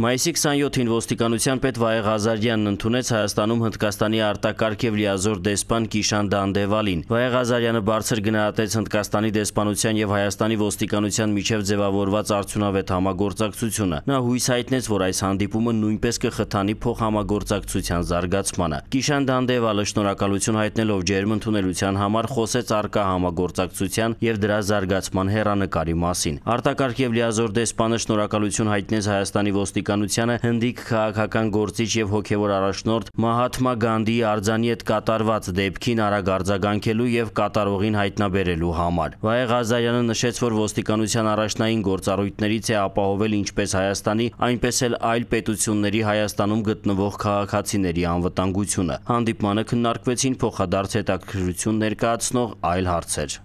Մայիսի 27-ին ոստիկանության պետ Վահե Ղազարյանն ընդունեց Հայաստանում Հնդկաստանի արտակարգ եւ լիազոր դեսպան Կիշան Դանդևալին։ Վահե Ղազարյանը բարձր գնահատեց Հնդկաստանի դեսպանության եւ Հայաստանի ոստիկանության միջև ձևավորված արդյունավետ համագործակցությունը։ Նա հույս հայտնեց, որ այս հանդիպումը նույնպես կխթանի փոխհամագործակցության զարգացմանը։ Կիշան Դանդևալը շնորհակալություն հայտնելով ջերմ ընդունելության համար խոսեց արկա համագործակցության եւ դրա զարգացման հերանեկարի մասին։ Արտակարգ եւ լիազոր դեսպանը շնորհակալություն հայտնեց Հայաստանի ոստիկանության ոստիկանությանը հնդիկ քաղաքական գործիչ եւ հոգեվոր առաջնորդ Մահաթմա Գանդիի արձանի հետ կատարված դեպքին արագ արձագանքելու եւ կատարողին հայտնաբերելու համար։ Վահե Ղազարյանը նշեց, որ ոստիկանության առաջնային գործառույթներից է ապահովել ինչպես Հայաստանի, այնպես էլ այլ պետությունների Հայաստանում գտնվող քաղաքացիների անվտանգությունը։ Հանդիպմանը քննարկվեցին փոխադարձ հետաքրքրություն ներկայացնող այլ հարցեր։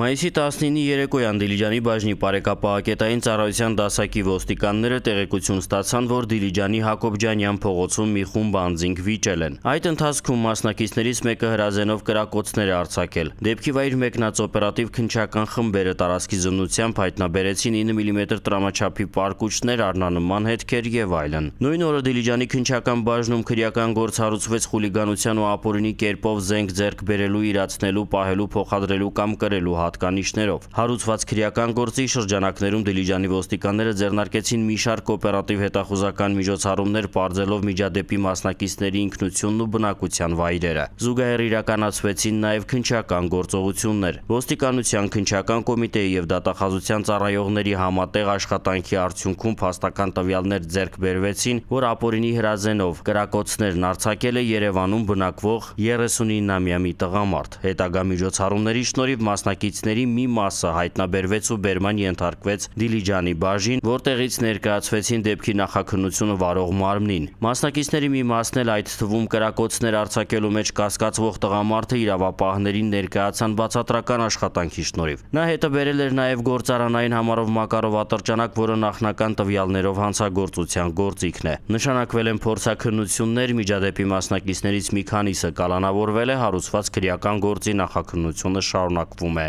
Մայիսի 19-ի երեկոյան Դիլիջանի բաժնի Պարեկապահակետային ծառայության դասակի ոստիկանները տեղեկություն ստացան, որ Դիլիջանի Հակոբյանյան փողոցում մի խումբ անձինք վիճել են։ Այդ ընթացքում մասնակիցներից մեկը հրազենով կրակոցներ է արձակել։ Դեպքի վայր մեկնած օպերատիվ քնչական խմբերը տարածքի զնությամբ հայտնաբերեցին 9 մմ տրամաչափի պարկուճներ, առնանման հետքեր եւ այլն։ Նույն օրը Դիլիջանի քնչական բաժնում քրեական գործ հարուցվեց խուլիգանության ու ապօրինի կերպով զենք ձեռք բերելու, իրացնելու, պահելու, փոխադրելու կամ կրելու հատկանիշներով։ Հարուցված քրեական գործի շրջանակներում Դիլիջանի ոստիկանները ձեռնարկեցին մի շարք օպերատիվ հետախուզական միջոցառումներ բարձելով միջադեպի մասնակիցների ինքնությունն ու բնակության վայրերը։ Զուգահեռ իրականացվեցին նաև քնչական գործողություններ։ Ոստիկանության քնչական կոմիտեի եւ դատախազության ծառայողների համատեղ աշխատանքի արդյունքում փաստական տվյալներ ձեռք բերվեցին, որ ապօրինի հրազենով կրակոցներն արցակել է Երևանում բնակվող 39-ամյա մի տղամարդ։ Հետագա միջոցառումների շնորհիվ մասնակից ուսանողիցների մի մասը հայտնաբերվեց ու բերման ենթարկվեց Դիլիջանի բաժին, որտեղից ներկայացվեցին դեպքի նախաքննությունը վարող մարմնին։ Մասնակիցների մի մասն էլ այդ թվում կրակոցներ արձակելու մեջ կասկածվող տղամարդը իրավապահներին ներկայացան բացատրական աշխատանքի շնորհիվ։ Նա հետը բերել էր նաև գործարանային համարով Մակարով ատրճանակ, որը նախնական տվյալներով հանցագործության գործիքն է։ Նշանակվել են փորձաքննություններ, միջադեպի մասնակիցներից մի քանիսը կալանավորվել է, հարուցված քրեական գործի նախաքննությունը շարունակվում է։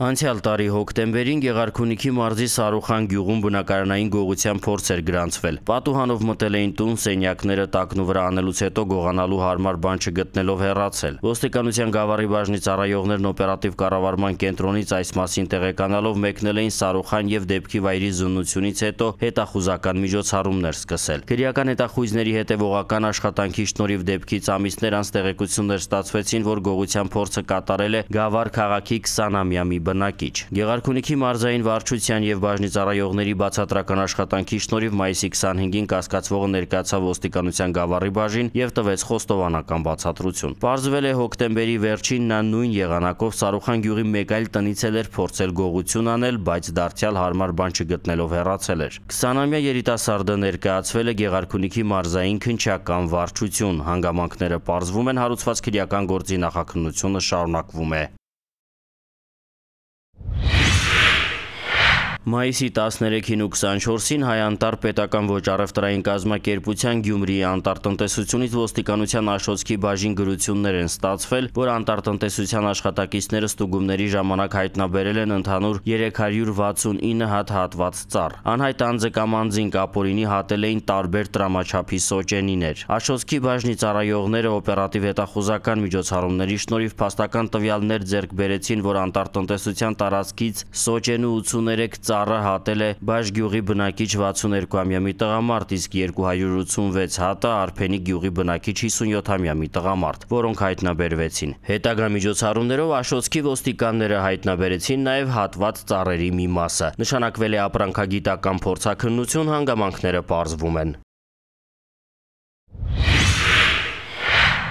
Անցյալ տարի հոկտեմբերին Գեղարքունիքի մարզի Սարուխան գյուղում բնակարանային գողության փորձ էր գրանցվել։ Պատուհանով մտել էին տուն, սենյակները տակնու վրա անելուց հետո գողանալու հարմար բան չգտնելով հեռացել։ Ոստիկանության գավառի բաժնից առայողներն օպերատիվ կառավարման կենտրոնից այս մասին տեղեկանալով մեկնել էին Սարուխան եւ դեպքի վայրի զննությունից հետո հետախուզական միջոցառումներ սկսել։ Քրեական հետախույզների հետևողական աշխատանքի շնորհիվ դեպքից ամիսներ անց տեղեկություններ ստացվեցին, որ գողության փորձը կատարել է գավառ քաղաքի 20-ամյա մի բնակիչ։ Գեղարքունիքի մարզային վարչության եւ բաժնի ծառայողների բացատրական աշխատանքի շնորհիվ մայիսի 25-ին կասկածվողը ներկայացավ ոստիկանության գավառի բաժին եւ տվեց խոստովանական բացատրություն։ Պարզվել է հոկտեմբերի վերջին նա նույն եղանակով Սարուխան գյուղի մեկ այլ տնիցել էր փորձել գողություն անել, բայց դարձյալ հարմար բան չգտնելով հեռացել էր։ 20-ամյա երիտասարդը ներկայացվել է Գեղարքունիքի մարզային քնչական վարչություն։ Հանգամանքները պարզվում են հարուցված քրեական գործի նախաքննությունը շարունակվում է։ Մայիսի 13-ին ու 24-ին Հայանտար պետական ոչ առևտրային կազմակերպության Գյումրիի անտարտնտեսությունից ոստիկանության աշոցքի բաժին գրություններ են ստացվել, որ անտարտնտեսության աշխատակիցները ստուգումների ժամանակ հայտնաբերել են ընդհանուր 369 հատ հատված ծառ։ Անհայտ անձը կամ անձին կապորինի հատել էին տարբեր տրամաչափի սոճենիներ։ Աշոցքի բաժնի ծառայողները օպերատիվ հետախուզական միջոցառումների շնորհիվ փաստական տվյալներ ձեռք բերեցին, որ անտարտնտեսության տարածքից սոճենու 83 ծառ ծառը հատել է Բաշ գյուղի բնակիչ 62-ամյա մի տղամարդ, իսկ 286 հատը Արփենի գյուղի բնակիչ 57-ամյա մի տղամարդ, որոնք հայտնաբերվեցին։ Հետագա միջոցառումներով Աշոցքի ոստիկանները հայտնաբերեցին նաև հատված ծառերի մի մասը։ Նշանակվել է ապրանքագիտական փորձաքննություն, հանգամանքները պարզվում են։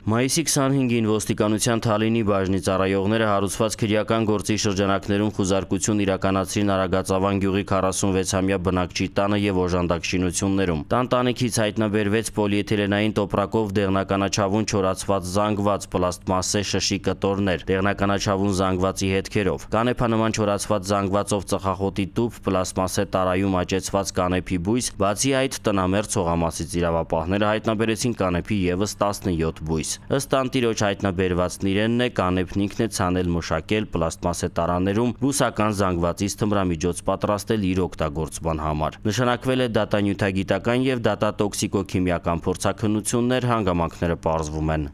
Մայիսի 25-ին ոստիկանության Թալինի բաժնի ծառայողները հարուցված քրեական գործի շրջանակներում խուզարկություն իրականացրին Արագածավան գյուղի 46-ամյա բնակչի տանը եւ օժանդակ շինություններում։ Տան տանիքից հայտնաբերվեց պոլիէթիլենային տոպրակով դեղնականաչավուն չորացված զանգված պլաստմասե շշի կտորներ, դեղնականաչավուն զանգվածի հետքերով։ Կանեփանման չորացված զանգվածով ծխախոտի տուփ, պլաստմասե տարայում աճեցված կանեփի բույս, բացի այդ տնամերձ ցողամասից իրավապահները հայտնաբերեցին կանեփի եւս 17 բույս գալիս։ Ըստ անտիրոջ հայտնաբերվածն իրենն է կանեփնիկն է ցանել մշակել պլաստմասե տարաներում ռուսական զանգվածից թմրամիջոց պատրաստել իր օգտագործման համար։ Նշանակվել է դատանյութագիտական եւ դատատոքսիկոքիմիական փորձակնություններ հանգամանքները պարզվում են։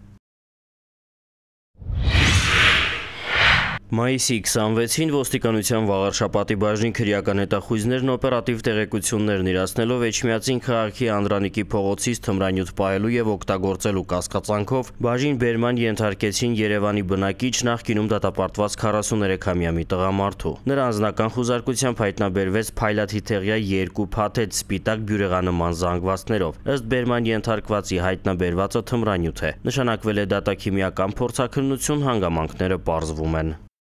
Մայիսի 26-ին ոստիկանության վաղարշապատի բաժնի քրեական հետախույզներն օպերատիվ տեղեկություններն իրացնելով Էջմիածին քաղաքի Անդրանիկի փողոցից թմրանյութ պահելու եւ օգտագործելու կասկածանքով բաժին բերման ենթարկեցին Երևանի բնակիչ նախկինում դատապարտված 43-ամյա մի տղամարդու։ Նրա անձնական խուզարկությամբ հայտնաբերվեց փայլաթիթեղյա 2 փաթեթ սպիտակ բյուրեղանման զանգվածներով։ Ըստ բերման ենթարկվածի հայտնաբերվածը թմրանյութ է։ Նշանակվել է դատաքիմիական փորձակնություն հանգամանքները պարզվում են։